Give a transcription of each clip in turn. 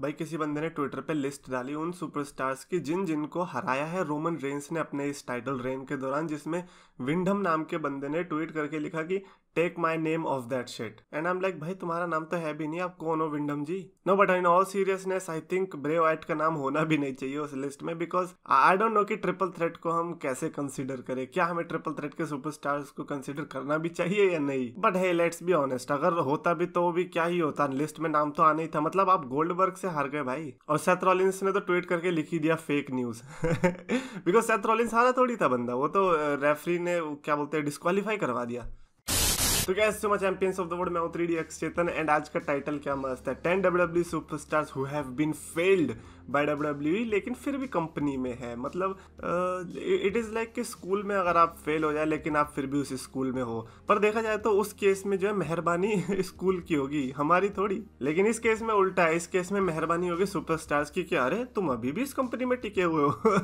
भाई किसी बंदे ने ट्विटर पे लिस्ट डाली उन सुपरस्टार्स की जिन जिनको हराया है रोमन रेंस ने अपने इस टाइटल रेन के दौरान जिसमें विंडम नाम के बंदे ने ट्वीट करके लिखा कि take my name off that shit and I am like भाई तुम्हारा नाम तो है भी नहीं आप कौन हो Windham ji no but in all seriousness I think Bray Wyatt का नाम होना भी नहीं चाहिए उस लिस्ट में बिकॉज आई डोंट नो कि ट्रिपल थ्रेट को हम कैसे कंसिडर करें क्या हमें ट्रिपल थ्रेट के सुपर सुपरस्टार्स को कंसिडर करना भी चाहिए या नहीं बट है लेट्स बी ऑनेस्ट अगर होता भी तो भी क्या ही होता लिस्ट में नाम तो आना ही था मतलब आप गोल्ड गोल्डबर्ग से हार गए भाई और सेथ ने तो ट्वीट करके लिख ही दिया fake news because Seth Rollins हारा थोड़ी था बंदा वो तो रेफरी ने क्या बोलते हैं डिस्कालीफाई करवा दिया तो क्या so much champions of the world मैं हूं 3D एक्स चेतन एंड आज का टाइटल क्या मस्त है 10 WWE superstars who have been failed by WWE लेकिन फिर भी कंपनी में है मतलब इट इज़ लाइक कि स्कूल में अगर आप फेल हो जाए लेकिन आप फिर भी उस स्कूल में हो पर देखा जाए तो उस केस में जो है मेहरबानी स्कूल की होगी हमारी थोड़ी लेकिन इस केस में उल्टा है इस केस में मेहरबानी होगी सुपरस्टार्स की कि अरे तुम अभी भी इस कंपनी में टिके हुए हो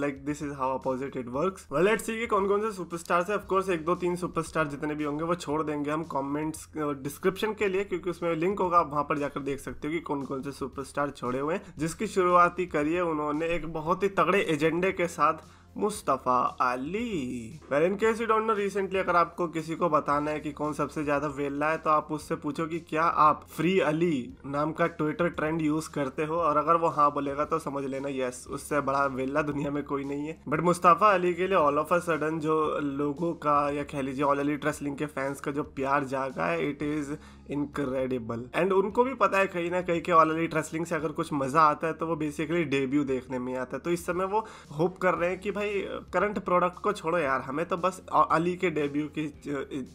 like this is how opposite it works well let's see कि कौन कौन से सुपरस्टार्स है ऑफ कोर्स एक दो तीन सुपरस्टार जितने भी भी होंगे वो छोड़ देंगे हम कमेंट्स डिस्क्रिप्शन के लिए क्योंकि उसमें लिंक होगा आप वहाँ पर जाकर देख सकते हो कि कौन कौन से सुपरस्टार छोड़े हुए हैं जिसकी शुरुआती करिए उन्होंने एक बहुत ही तगड़े एजेंडे के साथ Mustafa Ali well in case you don't know recently अगर आपको किसी को बताना है कि कौन सबसे ज्यादा वेल्ला है तो आप उससे पूछो कि क्या आप फ्री अली नाम का ट्विटर ट्रेंड यूज करते हो और अगर वो हाँ बोलेगा तो समझ लेना यस उससे बड़ा वेला दुनिया में कोई नहीं है बट मुस्तफ़ा अली के लिए ऑल ऑफ अ सडन जो लोगों का या कह लीजिए ऑल अली ट्रेसलिंग के फैंस का जो प्यार जागा है इट इज इनक्रेडिबल एंड उनको भी पता है कहीं ना कहीं कि ऑल अली ट्रेसलिंग से अगर कुछ मजा आता है तो वो बेसिकली डेब्यू देखने में आता है तो इस समय वो होप कर रहे हैं कि भाई भाई करंट प्रोडक्ट को छोड़ो यार हमें तो बस अली के डेब्यू की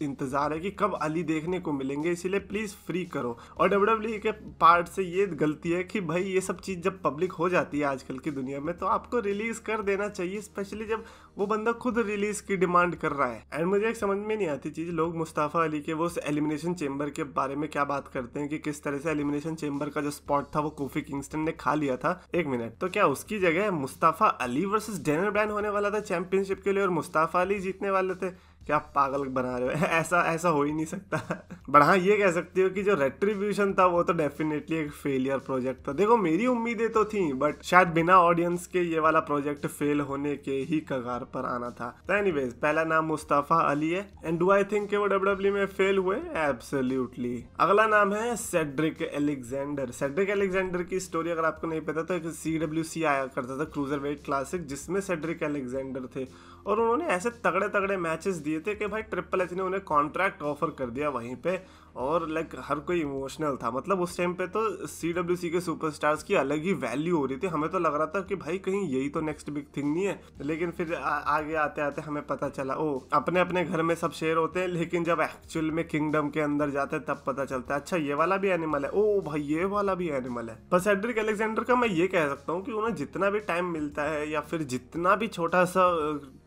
इंतज़ार है कि कब अली देखने को मिलेंगे इसीलिए प्लीज़ फ्री करो और डब्ल्यू e के पार्ट से ये गलती है कि भाई ये सब चीज़ जब पब्लिक हो जाती है आजकल की दुनिया में तो आपको रिलीज़ कर देना चाहिए स्पेशली जब वो बंदा खुद रिलीज़ की डिमांड कर रहा है एंड मुझे एक समझ में नहीं आती चीज़ लोग मुस्ताफ़ा अली के वो उस एलिमिनेशन चेंबर के बारे में क्या बात करते हैं कि किस तरह से एलिमिनेशन चेंबर का जो स्पॉट था वो कोफी किंगस्टन ने खा लिया था एक मिनट तो क्या उसकी जगह Mustafa Ali versus Daniel Bryan हो होने वाला था चैंपियनशिप के लिए और मुस्ताफ़ा अली जीतने वाले थे क्या पागल बना रहे हो ऐसा ऐसा हो ही नहीं सकता बट हाँ ये कह सकती हो कि जो रेट्रीब्यूशन था वो तो डेफिनेटली एक फेलियर प्रोजेक्ट था देखो मेरी उम्मीदें तो थी बट शायद बिना ऑडियंस के ये वाला प्रोजेक्ट फेल होने के ही कगार पर आना था तो एनी पहला नाम मुस्तफा अली है एंड डू आई थिंक वो डब्ल्यू e में फेल हुए एब्सोल्यूटली अगला नाम है सेड्रिक एलेक्जेंडर सेड्रिक एलेक्जेंडर की स्टोरी अगर आपको नहीं पता तो एक सी डब्ल्यू सी आया करता था क्रूजर वेट क्लासिक जिसमें सेड्रिक एलेक्जेंडर थे और उन्होंने ऐसे तगड़े तगड़े मैचेस दिए थे कि भाई ट्रिपल एच ने उन्हें कॉन्ट्रैक्ट ऑफर कर दिया वहीं पे और लाइक हर कोई इमोशनल था मतलब उस टाइम पे तो सी डब्ल्यू सी के सुपर की अलग ही वैल्यू हो रही थी हमें तो लग रहा था कि भाई कहीं यही तो नेक्स्ट बिग थिंग नहीं है लेकिन फिर आ, आगे आते आते हमें पता चला ओ अपने अपने घर में सब शेयर होते हैं लेकिन जब एक्चुअल में किंगडम के अंदर जाते हैं तब पता चलता है अच्छा ये वाला भी एनिमल है ओ भाई ये वाला भी एनिमल है बस एड्रिक एलेक्सेंडर का मैं ये कह सकता हूँ कि उन्हें जितना भी टाइम मिलता है या फिर जितना भी छोटा सा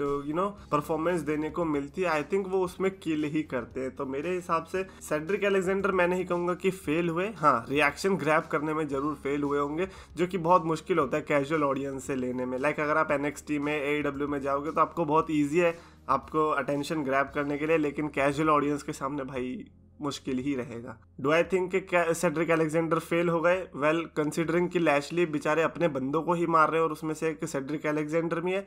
यू नो परफॉर्मेंस देने को मिलती है आई थिंक वो उसमें किल ही करते हैं तो मेरे हिसाब से सेड्रिक डेट्रिक एलेक्जेंडर मैं नहीं कहूँगा कि फेल हुए हाँ रिएक्शन ग्रैप करने में ज़रूर फेल हुए होंगे जो कि बहुत मुश्किल होता है कैजुअल ऑडियंस से लेने में लाइक अगर आप एन में ए e में जाओगे तो आपको बहुत ईजी है आपको अटेंशन ग्रैप करने के लिए लेकिन कैजुअल ऑडियंस के सामने भाई मुश्किल ही रहेगा do I think Cedric Alexander fail हो गए वेल कंसिडरिंग कि लैशली बेचारे अपने बंदों को ही मार रहे हैं और उसमें से एक सेड्रिक एलेक्जेंडर भी है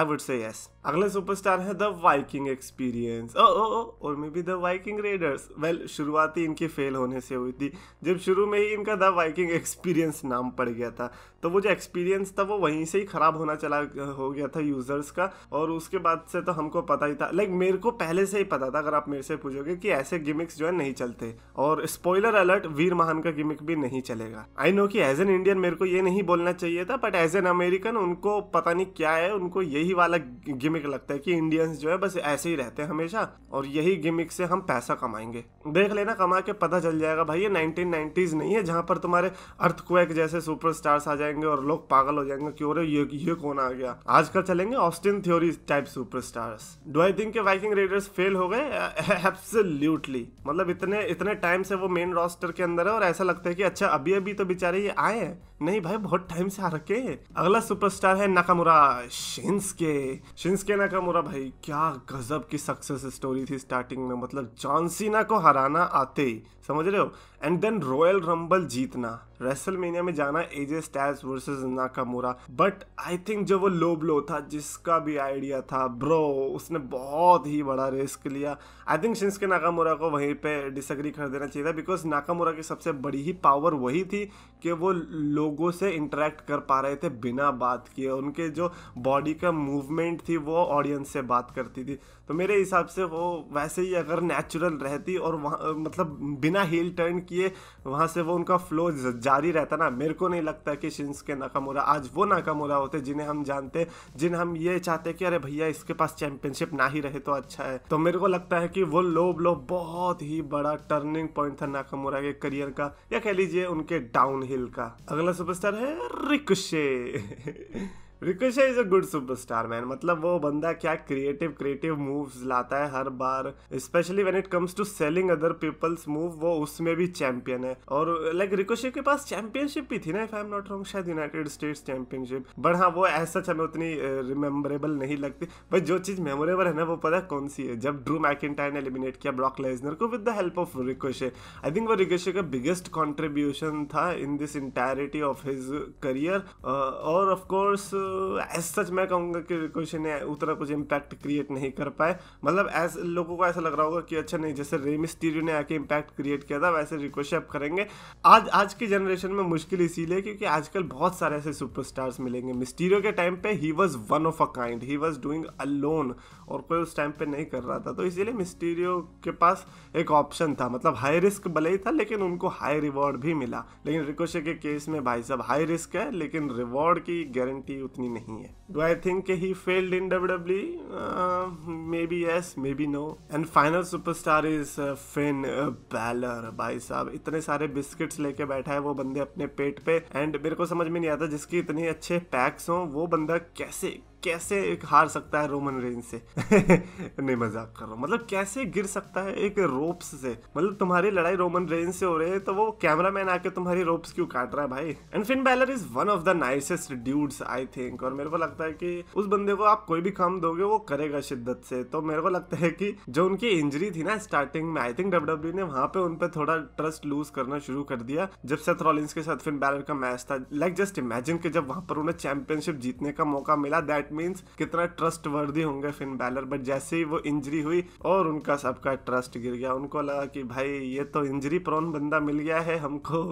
आई वुड से यस अगले सुपरस्टार है the Viking experience oh oh और maybe the Viking raiders well शुरुआती इनकी फेल होने से हुई थी जब शुरू में ही इनका द वाइकिंग एक्सपीरियंस नाम पड़ गया था तो वो जो एक्सपीरियंस था वो वहीं से ही ख़राब होना चला हो गया था यूज़र्स का और उसके बाद से तो हमको पता ही था लाइक मेरे को पहले से ही पता था अगर आप मेरे से पूछोगे कि ऐसे गिमिक्स जो है नहीं चलते और स्पॉइलर अलर्ट वीर महान का गिमिक भी नहीं चलेगा आई नो कि एज एन इंडियन मेरे को ये नहीं बोलना चाहिए था बट एज एन अमेरिकन उनको पता नहीं क्या है उनको यही वाला गिमिक लगता है कि इंडियंस जो है बस ऐसे ही रहते हैं हमेशा और यही गिमिक से हम पैसा कमाएंगे देख लेना कमा के पता चल जाएगा भाई ये नाइनटीन नहीं है जहां पर तुम्हारे अर्थ जैसे सुपर आ जाए जाएंगे और लोग पागल हो जाएंगे क्यों रे ये ये कौन आ गया आजकल चलेंगे Austin Theory type superstars do I think के वाइकिंग रेडर्स फेल हो गए एब्सोल्युटली मतलब इतने इतने टाइम से वो मेन रोस्टर के अंदर है और ऐसा लगता है कि अच्छा अभी अभी तो बेचारे ये आए हैं नहीं भाई बहुत टाइम से आ रखे अगला सुपरस्टार है नाकामुरा शिंसके शिंसके नाकामुरा भाई क्या गजब की सक्सेस स्टोरी थी स्टार्टिंग में मतलब जॉनसीना को हराना आते ही समझ रहे हो एंड देन रॉयल रंबल जीतना रेसलमेनिया में जाना AJ Styles versus Nakamura but I think जो वो लो ब्लो था जिसका भी आइडिया था ब्रो उसने बहुत ही बड़ा रिस्क लिया आई थिंक शिंसके नाकामुरा को वहीं पे डिसग्री कर देना चाहिए था बिकॉज नाकामुरा की सबसे बड़ी ही पावर वही थी कि वो लो लोगों से इंटरेक्ट कर पा रहे थे बिना बात किए उनके जो बॉडी का मूवमेंट थी वो ऑडियंस से बात करती थी तो मेरे हिसाब से वो वैसे ही अगर नेचुरल रहती और वहाँ मतलब बिना हील टर्न किए वहाँ से वो उनका फ्लो जारी रहता ना मेरे को नहीं लगता कि शिन्स के नाकामोरा आज वो नाकामोरा होते जिन्हें हम जानते जिन्हें हम ये चाहते कि अरे भैया इसके पास चैंपियनशिप ना ही रहे तो अच्छा है तो मेरे को लगता है कि वो लो ब्लो बहुत ही बड़ा टर्निंग पॉइंट था नाकामोरा के करियर का या कह लीजिए उनके डाउन का अगला सुपरस्टार है Ricochet Ricochet is a good superstar man मतलब वो बंदा क्या क्रिएटिव क्रिएटिव मूव्स लाता है हर बार specially when it comes to selling other people's move वो उसमें भी चैंपियन है और लाइक like, रिकोशे के पास चैंपियनशिप भी थी ना if I am not wrong शायद यूनाइटेड स्टेट्स चैंपियनशिप बट हाँ वो ऐसा हमें उतनी रिमेम्बरेबल नहीं लगती बट जो चीज़ मेमोरेबल है ना वो पता कौन सी है जब ड्रू मैकिटायर ने एलिमिनेट किया ब्लॉक लेजनर को with the help of Ricochet I think वो रिकोशे का बिगेस्ट कॉन्ट्रीब्यूशन था in this entirety of his career और ऑफकोर्स एज सच तो मैं कहूँगा कि क्वेश्चन ने उतना कुछ इम्पैक्ट क्रिएट नहीं कर पाए मतलब एज लोगों को ऐसा लग रहा होगा कि अच्छा नहीं जैसे रेमिस टीरियो ने आके इम्पैक्ट क्रिएट किया था वैसे रिक्वेस्ट आप करेंगे आज आज की जनरेशन में मुश्किल इसीलिए क्योंकि आजकल बहुत सारे ऐसे सुपरस्टार्स मिलेंगे मिस्टीरियो के टाइम पे he was one of a kind he was doing a lone और कोई उस टाइम पे नहीं कर रहा था तो इसीलिए मिस्टीरियो के पास एक ऑप्शन था मतलब हाई रिस्क भले ही था लेकिन उनको हाई रिवॉर्ड भी मिला लेकिन रिक्वेस्ट के केस में भाई साहब हाई रिस्क है लेकिन रिवॉर्ड की गारंटी उतनी उतनी नहीं है do I think he failed in W W maybe yes maybe no and final superstar is Finn Balor भाई साहब इतने सारे बिस्किट्स लेके बैठा है वो बंदे अपने पेट पे एंड मेरे को समझ में नहीं आता जिसकी इतने अच्छे पैक्स हो वो बंदा कैसे कैसे एक हार सकता है रोमन रेंज से नहीं मजाक कर रहा हूँ मतलब कैसे गिर सकता है एक रोप्स से मतलब तुम्हारी लड़ाई रोमन रेंज से हो रही है तो वो कैमरा मैन आके तुम्हारी रोप्स क्यों काट रहा है भाई and Finn Balor is one of the nicest dudes I think और मेरे को लगता है कि उस बंदे को आप कोई भी काम दोगे वो करेगा शिद्दत से तो मेरे को लगता है कि जो उनकी इंजरी थी ना स्टार्टिंग में आई थिंक डब्ल्यू ने वहां पे उन पर थोड़ा ट्रस्ट लूज करना शुरू कर दिया जब सेथ रॉलिंस के साथ फिन बैलर का मैच था लाइक जस्ट इमेजिन के जब वहां पर उन्हें चैंपियनशिप जीतने का मौका मिला दैट दैट मीन्स कितना ट्रस्ट वर्दी होंगे फिन बैलर बट जैसे ही वो इंजरी हुई और उनका सबका ट्रस्ट गिर गया उनको लगा कि भाई ये तो इंजरी प्रोन बंदा मिल गया है हमको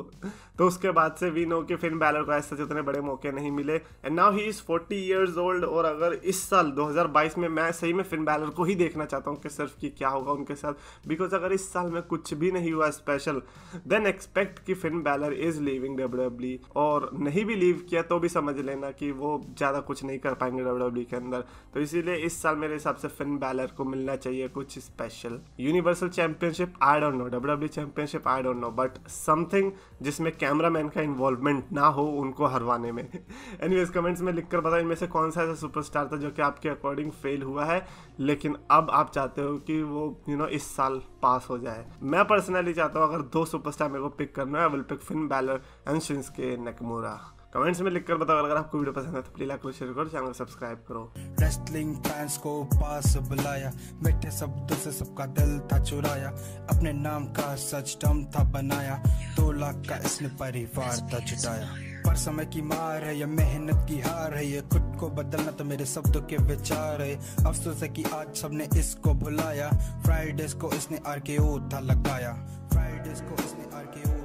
तो उसके बाद से वी नो कि फिन बैलर को ऐसे जितने बड़े मौके नहीं मिले and now he is forty years old और अगर इस साल 2022 में मैं सही में फिन बैलर को ही देखना चाहता हूँ कि सिर्फ कि क्या होगा उनके साथ बिकॉज अगर इस साल में कुछ भी नहीं हुआ स्पेशल देन एक्सपेक्ट कि Finn Balor is leaving W और नहीं भी लीव किया तो भी समझ लेना कि वो ज़्यादा कुछ नहीं कर पाएंगे डब्ल्यू e के अंदर तो इसीलिए इस साल मेरे हिसाब से फिन बैलर को मिलना चाहिए कुछ special Universal championship I don't know W W championship I don't know but something जिसमें कैमरामैन का इन्वॉल्वमेंट ना हो उनको हरवाने में एनीवेज कमेंट्स में लिखकर बताओ इनमें से कौन सा ऐसा सुपरस्टार था जो कि आपके अकॉर्डिंग फेल हुआ है लेकिन अब आप चाहते हो कि वो यू you नो know, इस साल पास हो जाए मैं पर्सनली चाहता हूँ अगर दो सुपरस्टार मेरे को पिक करना है I will pick Finn Balor and Shinsuke Nakamura comments में लिखकर बताओ अगर आपको वीडियो पसंद है तो प्लीज लाइक करो शेयर करो चैनल सब्सक्राइब करो रेस्टलिंग फैंस को पास बुलाया मीठे शब्दों से सबका दिल था चुराया अपने नाम का सच टम था बनाया दो लाख का इसने परिवार था जुटाया पर समय की मार है या मेहनत की हार है ये खुद को बदलना तो मेरे शब्दों के विचार है अफसोस है कि आज सबने इसको भुलाया फ्राइडेज को इसने आर था लगाया फ्राइडेज को इसने आर